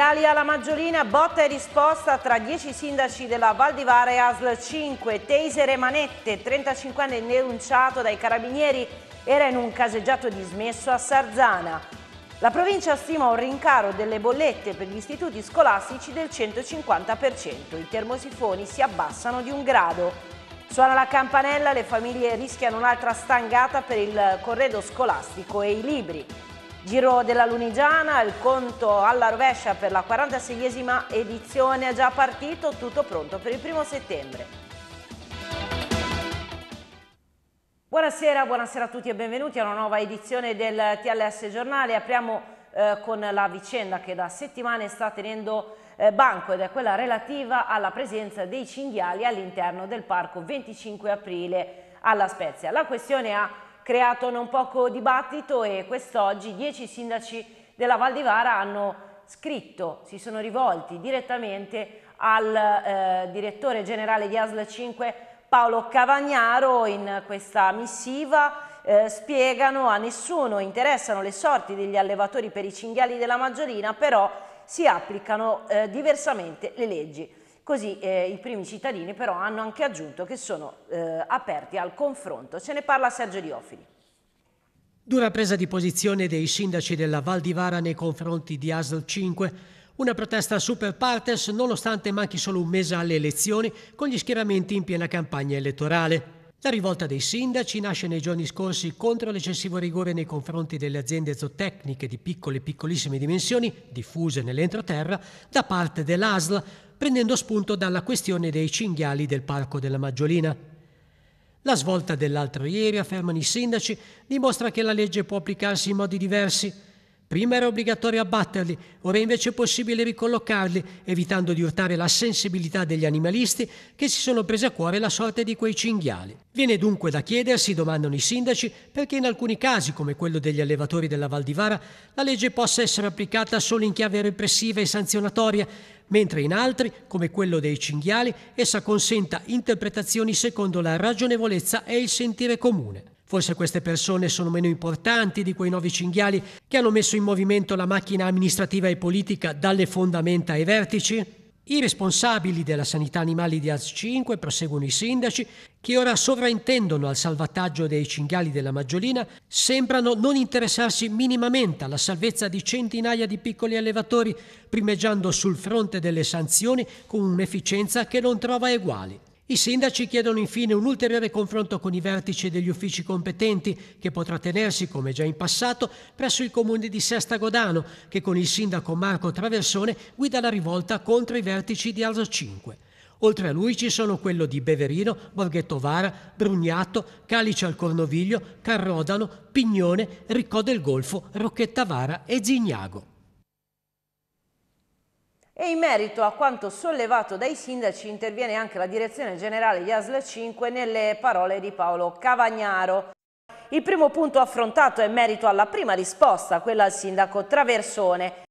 Chiali alla Maggiolina, botta e risposta tra 10 sindaci della Val di Vara e ASL 5. Teisere Manette, 35 anni denunciato dai carabinieri, era in un caseggiato dismesso a Sarzana. La provincia stima un rincaro delle bollette per gli istituti scolastici del 150%. I termosifoni si abbassano di un grado. Suona la campanella, le famiglie rischiano un'altra stangata per il corredo scolastico e i libri. Giro della Lunigiana, il conto alla rovescia per la 46esima edizione è già partito, tutto pronto per il primo settembre. Buonasera, buonasera a tutti e benvenuti a una nuova edizione del TLS Giornale. Apriamo eh, con la vicenda che da settimane sta tenendo eh, banco ed è quella relativa alla presenza dei cinghiali all'interno del parco 25 aprile alla Spezia. La questione ha creato non poco dibattito e quest'oggi dieci sindaci della Val di Vara hanno scritto, si sono rivolti direttamente al eh, direttore generale di ASL 5 Paolo Cavagnaro in questa missiva eh, spiegano a nessuno interessano le sorti degli allevatori per i cinghiali della Maggiolina però si applicano eh, diversamente le leggi. Così eh, i primi cittadini però hanno anche aggiunto che sono eh, aperti al confronto. Ce ne parla Sergio Diofili. Dura presa di posizione dei sindaci della Val di Vara nei confronti di ASL 5. Una protesta super partes nonostante manchi solo un mese alle elezioni con gli schieramenti in piena campagna elettorale. La rivolta dei sindaci nasce nei giorni scorsi contro l'eccessivo rigore nei confronti delle aziende zootecniche di piccole e piccolissime dimensioni, diffuse nell'entroterra, da parte dell'ASL, prendendo spunto dalla questione dei cinghiali del Parco della Maggiolina. La svolta dell'altro ieri, affermano i sindaci, dimostra che la legge può applicarsi in modi diversi Prima era obbligatorio abbatterli, ora è invece possibile ricollocarli, evitando di urtare la sensibilità degli animalisti che si sono presi a cuore la sorte di quei cinghiali. Viene dunque da chiedersi, domandano i sindaci, perché in alcuni casi, come quello degli allevatori della Valdivara, la legge possa essere applicata solo in chiave repressiva e sanzionatoria, mentre in altri, come quello dei cinghiali, essa consenta interpretazioni secondo la ragionevolezza e il sentire comune. Forse queste persone sono meno importanti di quei nuovi cinghiali che hanno messo in movimento la macchina amministrativa e politica dalle fondamenta ai vertici? I responsabili della sanità animali di Az 5, proseguono i sindaci, che ora sovraintendono al salvataggio dei cinghiali della Maggiolina, sembrano non interessarsi minimamente alla salvezza di centinaia di piccoli allevatori, primeggiando sul fronte delle sanzioni con un'efficienza che non trova eguali. I sindaci chiedono infine un ulteriore confronto con i vertici degli uffici competenti che potrà tenersi, come già in passato, presso il comune di Sesta Godano, che con il sindaco Marco Traversone guida la rivolta contro i vertici di Alzo 5. Oltre a lui ci sono quello di Beverino, Borghetto Vara, Brugnato, Calice al Cornoviglio, Carrodano, Pignone, Riccò del Golfo, Rocchetta Vara e Zignago. E in merito a quanto sollevato dai sindaci interviene anche la direzione generale di ASL 5 nelle parole di Paolo Cavagnaro. Il primo punto affrontato è merito alla prima risposta, quella al sindaco Traversone.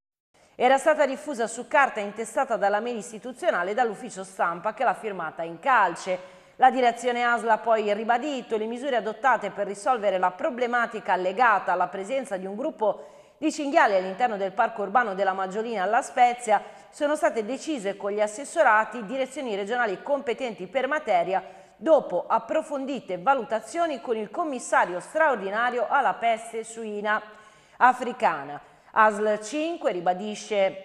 Era stata diffusa su carta intestata dalla mail istituzionale e dall'ufficio stampa che l'ha firmata in calce. La direzione ASL ha poi ribadito le misure adottate per risolvere la problematica legata alla presenza di un gruppo di cinghiali all'interno del parco urbano della Maggiolina alla Spezia sono state decise con gli assessorati direzioni regionali competenti per materia dopo approfondite valutazioni con il commissario straordinario alla peste suina africana. ASL 5 ribadisce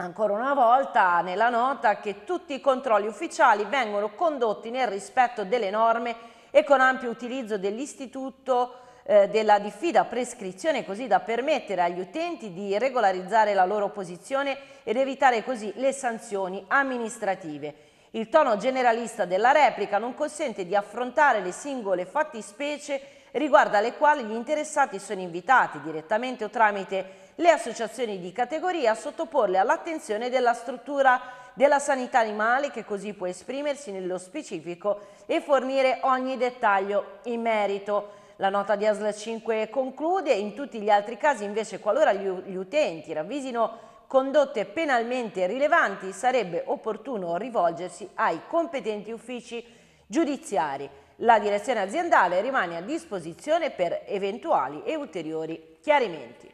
Ancora una volta nella nota che tutti i controlli ufficiali vengono condotti nel rispetto delle norme e con ampio utilizzo dell'istituto eh, della diffida prescrizione così da permettere agli utenti di regolarizzare la loro posizione ed evitare così le sanzioni amministrative. Il tono generalista della replica non consente di affrontare le singole fattispecie riguardo alle quali gli interessati sono invitati direttamente o tramite le associazioni di categoria a sottoporle all'attenzione della struttura della sanità animale che così può esprimersi nello specifico e fornire ogni dettaglio in merito. La nota di ASL 5 conclude, in tutti gli altri casi invece qualora gli utenti ravvisino condotte penalmente rilevanti sarebbe opportuno rivolgersi ai competenti uffici giudiziari. La direzione aziendale rimane a disposizione per eventuali e ulteriori chiarimenti.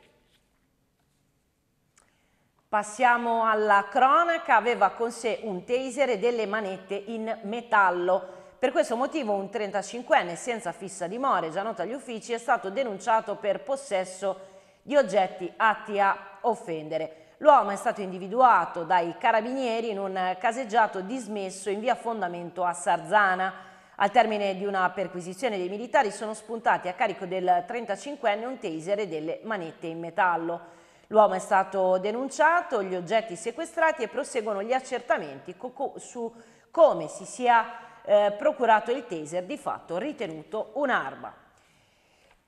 Passiamo alla cronaca, aveva con sé un taser e delle manette in metallo. Per questo motivo un 35enne senza fissa dimora, già noto agli uffici, è stato denunciato per possesso di oggetti atti a offendere. L'uomo è stato individuato dai carabinieri in un caseggiato dismesso in via Fondamento a Sarzana. Al termine di una perquisizione dei militari sono spuntati a carico del 35enne un taser e delle manette in metallo. L'uomo è stato denunciato, gli oggetti sequestrati e proseguono gli accertamenti su come si sia eh, procurato il taser di fatto ritenuto un'arma.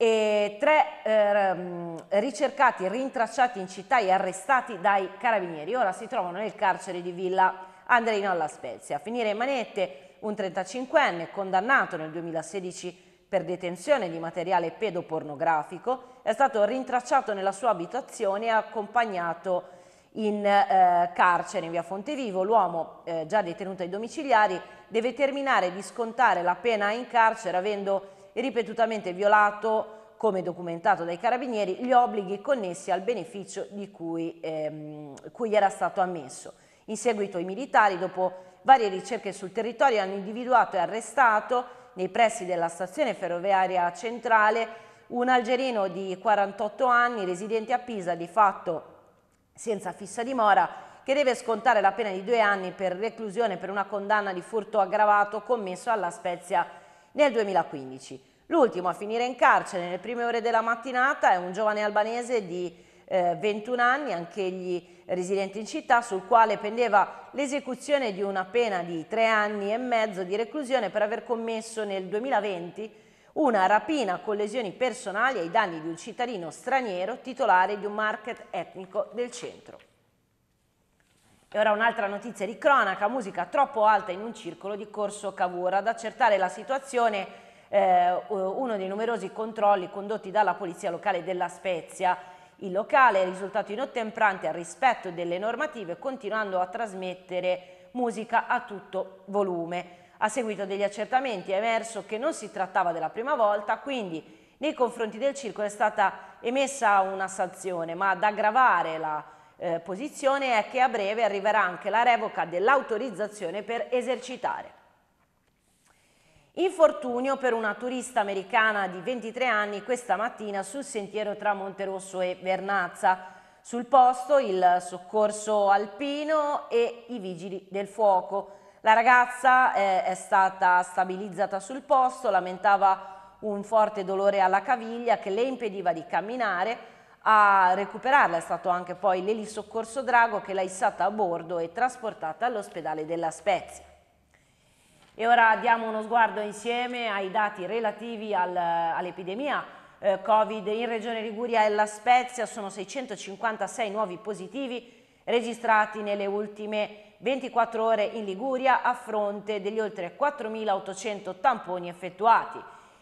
E tre eh, ricercati, rintracciati in città e arrestati dai carabinieri. Ora si trovano nel carcere di Villa Andreino alla Spezia. A finire in manette un 35enne condannato nel 2016 per detenzione di materiale pedopornografico, è stato rintracciato nella sua abitazione e accompagnato in eh, carcere in via Fontevivo. L'uomo, eh, già detenuto ai domiciliari, deve terminare di scontare la pena in carcere avendo ripetutamente violato come documentato dai carabinieri, gli obblighi connessi al beneficio di cui, ehm, cui, era stato ammesso. In seguito i militari, dopo varie ricerche sul territorio, hanno individuato e arrestato nei pressi della stazione ferroviaria centrale un algerino di 48 anni residente a Pisa, di fatto senza fissa dimora, che deve scontare la pena di due anni per reclusione per una condanna di furto aggravato commesso alla Spezia nel 2015. L'ultimo a finire in carcere nelle prime ore della mattinata è un giovane albanese di eh, 21 anni, anch'egli residente in città, sul quale pendeva l'esecuzione di una pena di tre anni e mezzo di reclusione per aver commesso nel 2020 una rapina con lesioni personali ai danni di un cittadino straniero titolare di un market etnico del centro. E ora un'altra notizia di cronaca, musica troppo alta in un circolo di Corso Cavour. Ad accertare la situazione eh, uno dei numerosi controlli condotti dalla polizia locale della Spezia. Il locale è risultato inottemprante al rispetto delle normative continuando a trasmettere musica a tutto volume. A seguito degli accertamenti è emerso che non si trattava della prima volta, quindi nei confronti del circolo è stata emessa una sanzione, ma ad aggravare la situazione, eh, posizione è che a breve arriverà anche la revoca dell'autorizzazione per esercitare. Infortunio per una turista americana di 23 anni questa mattina sul sentiero tra Monterosso e Vernazza. Sul posto il soccorso alpino e i vigili del fuoco. La ragazza eh, è stata stabilizzata sul posto, lamentava un forte dolore alla caviglia che le impediva di camminare a recuperarla è stato anche poi l'elisoccorso Drago che l'ha issata a bordo e trasportata all'ospedale della Spezia. E ora diamo uno sguardo insieme ai dati relativi al, all'epidemia eh, Covid in Regione Liguria e La Spezia sono 656 nuovi positivi registrati nelle ultime 24 ore in Liguria a fronte degli oltre 4.800 tamponi effettuati.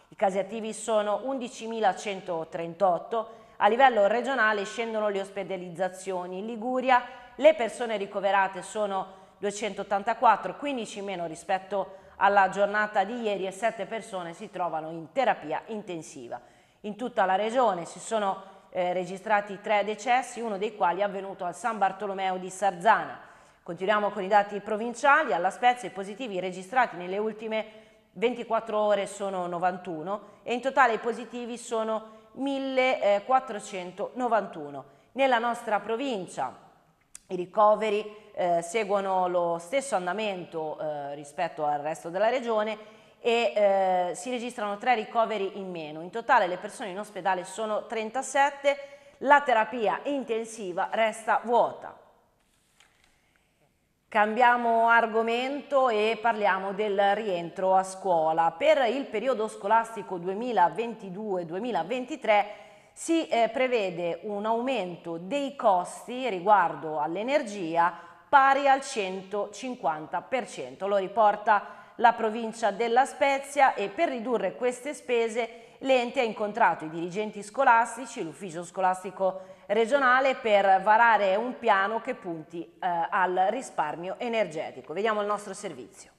I casi attivi sono 11.138 a livello regionale scendono le ospedalizzazioni. In Liguria le persone ricoverate sono 284, 15 meno rispetto alla giornata di ieri e 7 persone si trovano in terapia intensiva. In tutta la regione si sono eh, registrati tre decessi, uno dei quali è avvenuto al San Bartolomeo di Sarzana. Continuiamo con i dati provinciali, alla Spezia i positivi registrati nelle ultime 24 ore sono 91 e in totale i positivi sono 1491. Nella nostra provincia i ricoveri eh, seguono lo stesso andamento eh, rispetto al resto della regione e eh, si registrano tre ricoveri in meno. In totale le persone in ospedale sono 37, la terapia intensiva resta vuota. Cambiamo argomento e parliamo del rientro a scuola. Per il periodo scolastico 2022-2023 si eh, prevede un aumento dei costi riguardo all'energia pari al 150%. Lo riporta la provincia della Spezia e per ridurre queste spese l'ente ha incontrato i dirigenti scolastici, l'ufficio scolastico regionale per varare un piano che punti eh, al risparmio energetico. Vediamo il nostro servizio.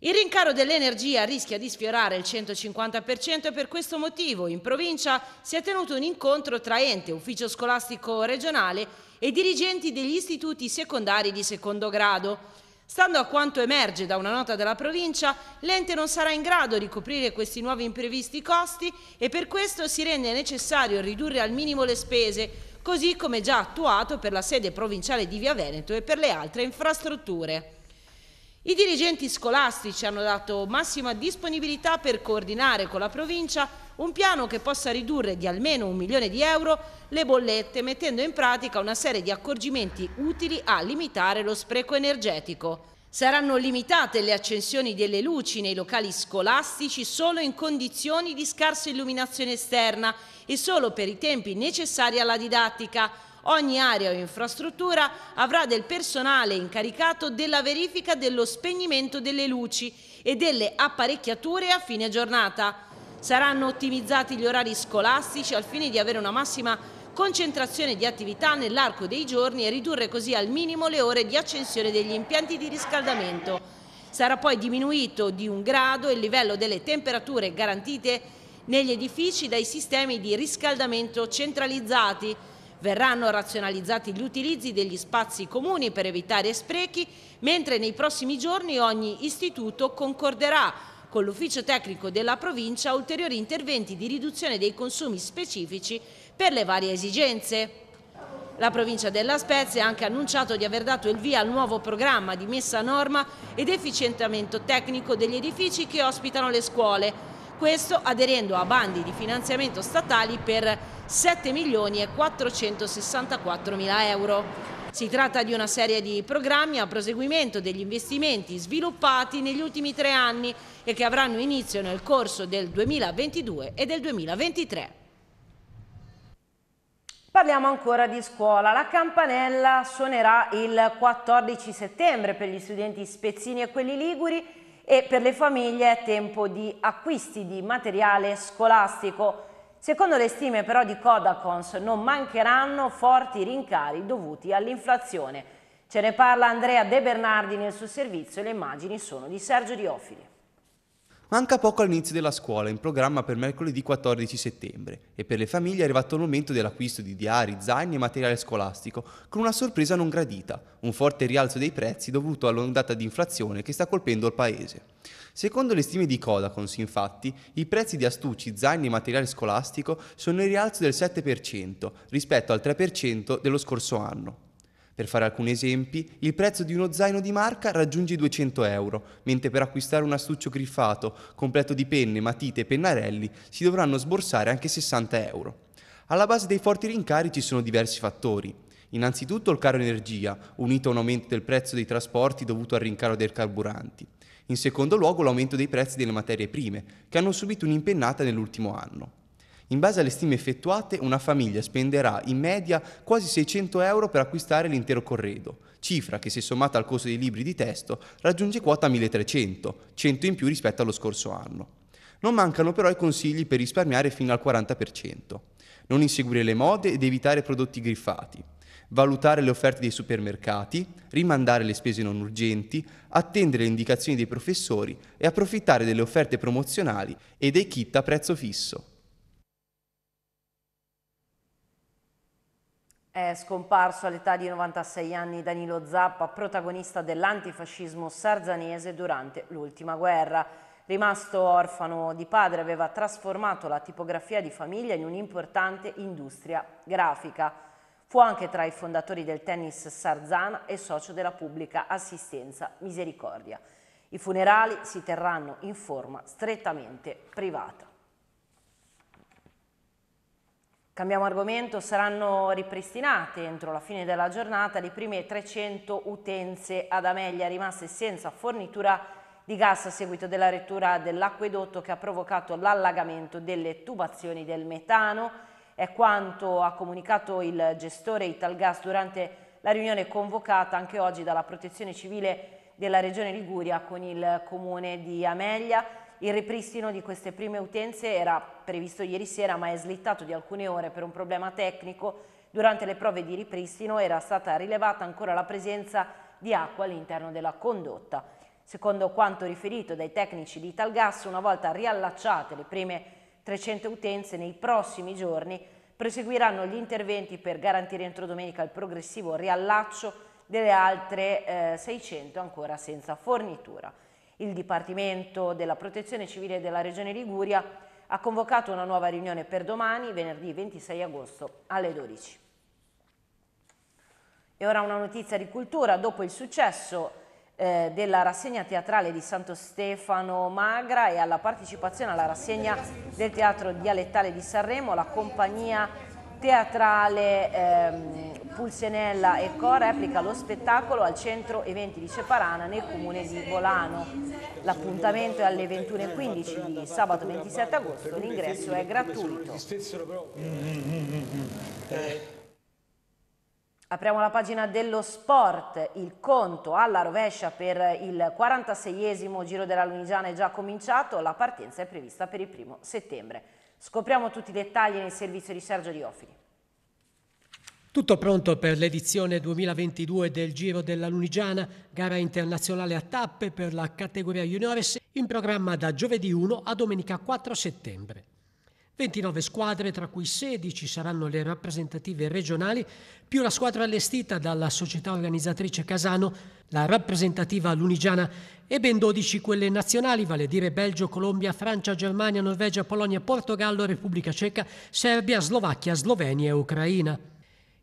Il rincaro dell'energia rischia di sfiorare il 150% e per questo motivo in provincia si è tenuto un incontro tra ente, ufficio scolastico regionale e dirigenti degli istituti secondari di secondo grado. Stando a quanto emerge da una nota della provincia, l'ente non sarà in grado di coprire questi nuovi imprevisti costi e per questo si rende necessario ridurre al minimo le spese, così come già attuato per la sede provinciale di Via Veneto e per le altre infrastrutture. I dirigenti scolastici hanno dato massima disponibilità per coordinare con la provincia un piano che possa ridurre di almeno un milione di euro le bollette, mettendo in pratica una serie di accorgimenti utili a limitare lo spreco energetico. Saranno limitate le accensioni delle luci nei locali scolastici solo in condizioni di scarsa illuminazione esterna e solo per i tempi necessari alla didattica, ogni area o infrastruttura avrà del personale incaricato della verifica dello spegnimento delle luci e delle apparecchiature a fine giornata. Saranno ottimizzati gli orari scolastici al fine di avere una massima concentrazione di attività nell'arco dei giorni e ridurre così al minimo le ore di accensione degli impianti di riscaldamento. Sarà poi diminuito di un grado il livello delle temperature garantite negli edifici dai sistemi di riscaldamento centralizzati, Verranno razionalizzati gli utilizzi degli spazi comuni per evitare sprechi, mentre nei prossimi giorni ogni istituto concorderà con l'ufficio tecnico della provincia ulteriori interventi di riduzione dei consumi specifici per le varie esigenze. La provincia della Spezia ha anche annunciato di aver dato il via al nuovo programma di messa a norma ed efficientamento tecnico degli edifici che ospitano le scuole, questo aderendo a bandi di finanziamento statali per 7 milioni e 464 mila euro. Si tratta di una serie di programmi a proseguimento degli investimenti sviluppati negli ultimi tre anni e che avranno inizio nel corso del 2022 e del 2023. Parliamo ancora di scuola. La campanella suonerà il 14 settembre per gli studenti spezzini e quelli liguri e per le famiglie è tempo di acquisti di materiale scolastico. Secondo le stime però di Codacons non mancheranno forti rincari dovuti all'inflazione. Ce ne parla Andrea De Bernardi nel suo servizio e le immagini sono di Sergio Diofili. Manca poco all'inizio della scuola, in programma per mercoledì 14 settembre, e per le famiglie è arrivato il momento dell'acquisto di diari, zaini e materiale scolastico, con una sorpresa non gradita, un forte rialzo dei prezzi dovuto all'ondata di inflazione che sta colpendo il paese. Secondo le stime di Codacons, infatti, i prezzi di astucci, zaini e materiale scolastico sono in rialzo del 7% rispetto al 3% dello scorso anno. Per fare alcuni esempi, il prezzo di uno zaino di marca raggiunge i 200 euro, mentre per acquistare un astuccio griffato, completo di penne, matite e pennarelli, si dovranno sborsare anche 60 euro. Alla base dei forti rincari ci sono diversi fattori. Innanzitutto il caro energia, unito a un aumento del prezzo dei trasporti dovuto al rincaro dei carburanti. In secondo luogo l'aumento dei prezzi delle materie prime, che hanno subito un'impennata nell'ultimo anno. In base alle stime effettuate, una famiglia spenderà in media quasi 600 euro per acquistare l'intero corredo, cifra che se sommata al costo dei libri di testo raggiunge quota 1300, 100 in più rispetto allo scorso anno. Non mancano però i consigli per risparmiare fino al 40%. Non inseguire le mode ed evitare prodotti griffati. Valutare le offerte dei supermercati, rimandare le spese non urgenti, attendere le indicazioni dei professori e approfittare delle offerte promozionali e dei kit a prezzo fisso. È scomparso all'età di 96 anni Danilo Zappa, protagonista dell'antifascismo sarzanese durante l'ultima guerra. Rimasto orfano di padre, aveva trasformato la tipografia di famiglia in un'importante industria grafica. Fu anche tra i fondatori del tennis Sarzana e socio della pubblica assistenza Misericordia. I funerali si terranno in forma strettamente privata. Cambiamo argomento, saranno ripristinate entro la fine della giornata le prime 300 utenze ad Amelia rimaste senza fornitura di gas a seguito della rettura dell'acquedotto che ha provocato l'allagamento delle tubazioni del metano. È quanto ha comunicato il gestore Italgas durante la riunione convocata anche oggi dalla Protezione Civile della Regione Liguria con il Comune di Amelia. Il ripristino di queste prime utenze era previsto ieri sera ma è slittato di alcune ore per un problema tecnico. Durante le prove di ripristino era stata rilevata ancora la presenza di acqua all'interno della condotta. Secondo quanto riferito dai tecnici di Italgas, una volta riallacciate le prime 300 utenze, nei prossimi giorni proseguiranno gli interventi per garantire entro domenica il progressivo riallaccio delle altre eh, 600 ancora senza fornitura. Il Dipartimento della Protezione Civile della Regione Liguria ha convocato una nuova riunione per domani, venerdì 26 agosto alle 12. E ora una notizia di cultura, dopo il successo eh, della rassegna teatrale di Santo Stefano Magra e alla partecipazione alla rassegna del Teatro Dialettale di Sanremo, la compagnia teatrale ehm, Pulsenella e Co replica lo spettacolo al centro eventi di Ceparana nel comune di Volano. L'appuntamento è alle 21.15 di sabato 27 agosto, l'ingresso è gratuito. Apriamo la pagina dello sport, il conto alla rovescia per il 46esimo Giro della Lunigiana è già cominciato, la partenza è prevista per il primo settembre. Scopriamo tutti i dettagli nel servizio di Sergio Diofili. Tutto pronto per l'edizione 2022 del Giro della Lunigiana, gara internazionale a tappe per la categoria juniores, in programma da giovedì 1 a domenica 4 settembre. 29 squadre, tra cui 16 saranno le rappresentative regionali, più la squadra allestita dalla società organizzatrice Casano, la rappresentativa lunigiana, e ben 12 quelle nazionali, vale a dire Belgio, Colombia, Francia, Germania, Norvegia, Polonia, Portogallo, Repubblica Ceca, Serbia, Slovacchia, Slovenia e Ucraina.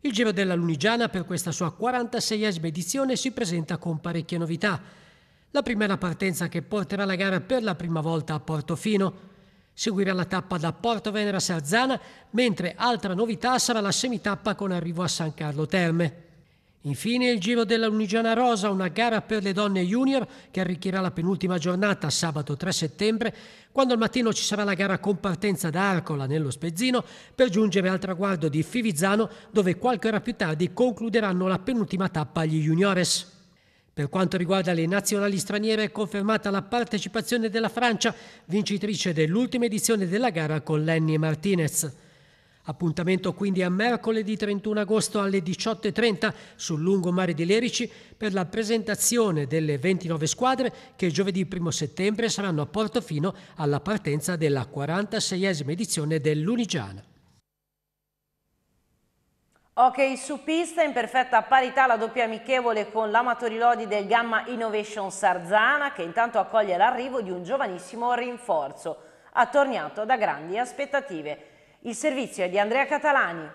Il Giro della Lunigiana per questa sua 46esima edizione si presenta con parecchie novità. La prima è la partenza che porterà la gara per la prima volta a Portofino. Seguirà la tappa da Porto Venera Sarzana, mentre altra novità sarà la semitappa con arrivo a San Carlo Terme. Infine il Giro della Lunigiana Rosa, una gara per le donne junior che arricchirà la penultima giornata sabato 3 settembre, quando al mattino ci sarà la gara con partenza da Arcola nello Spezzino per giungere al traguardo di Fivizzano dove qualche ora più tardi concluderanno la penultima tappa gli juniores. Per quanto riguarda le nazionali straniere è confermata la partecipazione della Francia, vincitrice dell'ultima edizione della gara con Lenny Martinez. Appuntamento quindi a mercoledì 31 agosto alle 18.30 sul lungomare di Lerici per la presentazione delle 29 squadre che giovedì 1 settembre saranno a Portofino alla partenza della 46esima edizione dell'Unigiana. Ok, su pista in perfetta parità la doppia amichevole con l'amatori Lodi del Gamma Innovation Sarzana che intanto accoglie l'arrivo di un giovanissimo rinforzo, attorniato da grandi aspettative. Il servizio è di Andrea Catalani.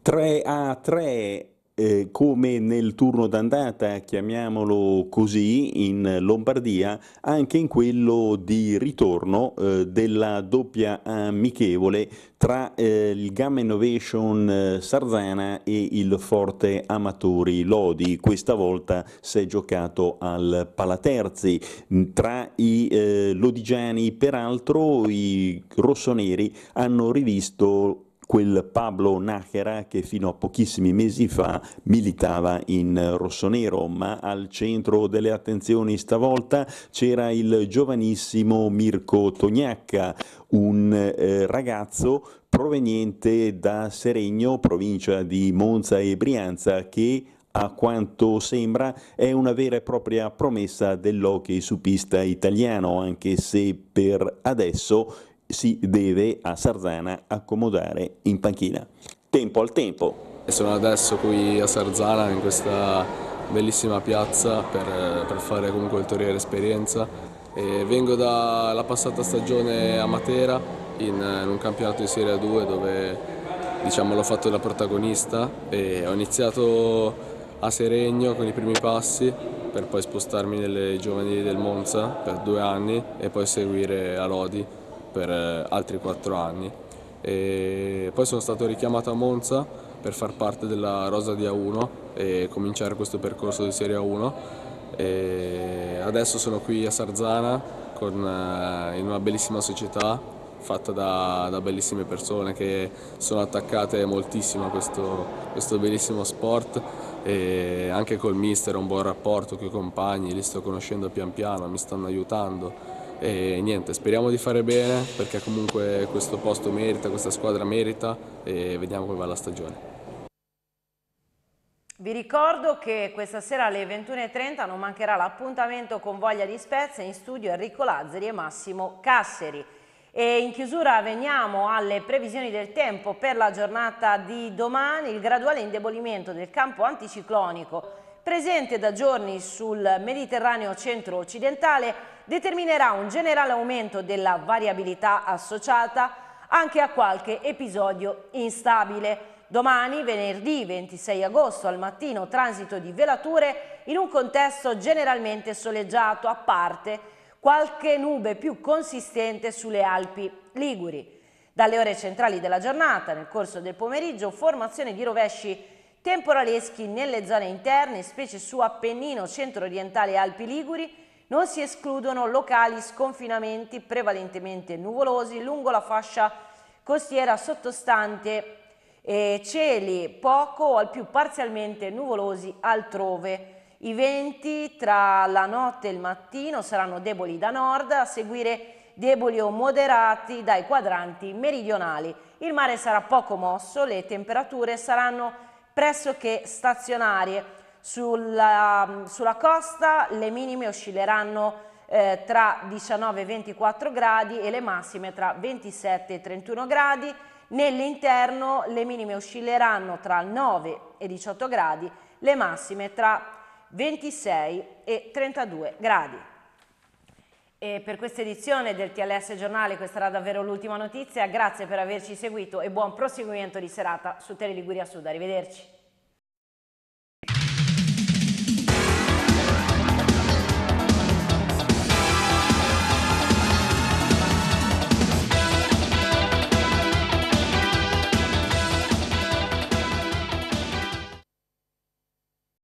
3 a 3 eh, come nel turno d'andata, chiamiamolo così, in Lombardia, anche in quello di ritorno eh, della doppia amichevole tra eh, il Gamma Innovation eh, Sarzana e il Forte Amatori Lodi. Questa volta si è giocato al Palaterzi. Mm, tra i eh, lodigiani, peraltro, i rossoneri hanno rivisto quel Pablo Nachera che fino a pochissimi mesi fa militava in rossonero, ma al centro delle attenzioni stavolta c'era il giovanissimo Mirko Tognacca, un eh, ragazzo proveniente da Seregno, provincia di Monza e Brianza, che a quanto sembra è una vera e propria promessa dell'hockey su pista italiano, anche se per adesso si deve a Sarzana accomodare in panchina. Tempo al tempo. Sono adesso qui a Sarzana in questa bellissima piazza per, per fare comunque ulteriore esperienza. E vengo dalla passata stagione a Matera in, in un campionato di Serie 2 dove diciamo, l'ho fatto da protagonista e ho iniziato a Seregno con i primi passi per poi spostarmi nelle giovanili del Monza per due anni e poi seguire a Lodi per eh, altri quattro anni. E poi sono stato richiamato a Monza per far parte della rosa di A1 e cominciare questo percorso di Serie A1. E adesso sono qui a Sarzana con, eh, in una bellissima società fatta da, da, bellissime persone che sono attaccate moltissimo a questo, questo bellissimo sport e anche col mister ho un buon rapporto con i compagni, li sto conoscendo pian piano, mi stanno aiutando e niente, speriamo di fare bene perché comunque questo posto merita, questa squadra merita e vediamo come va la stagione. Vi ricordo che questa sera alle 21.30 non mancherà l'appuntamento con Voglia di Spezia in studio Enrico Lazzari e Massimo Casseri. E in chiusura veniamo alle previsioni del tempo per la giornata di domani. Il graduale indebolimento del campo anticiclonico presente da giorni sul Mediterraneo centro-occidentale determinerà un generale aumento della variabilità associata anche a qualche episodio instabile. Domani, venerdì 26 agosto, al mattino transito di velature in un contesto generalmente soleggiato, a parte qualche nube più consistente sulle Alpi Liguri. Dalle ore centrali della giornata, nel corso del pomeriggio, formazione di rovesci temporaleschi nelle zone interne, specie su Appennino, centro-orientale Alpi Liguri, non si escludono locali sconfinamenti prevalentemente nuvolosi lungo la fascia costiera sottostante e cieli poco o al più parzialmente nuvolosi altrove. I venti tra la notte e il mattino saranno deboli da nord, a seguire deboli o moderati dai quadranti meridionali. Il mare sarà poco mosso, le temperature saranno pressoché stazionarie. Sulla, sulla costa le minime oscilleranno eh, tra 19 e 24 gradi e le massime tra 27 e 31 gradi. Nell'interno le minime oscilleranno tra 9 e 18 gradi, le massime tra 26 e 32 gradi. E per questa edizione del TLS Giornale questa era davvero l'ultima notizia, grazie per averci seguito e buon proseguimento di serata su Tele Liguria Sud, arrivederci.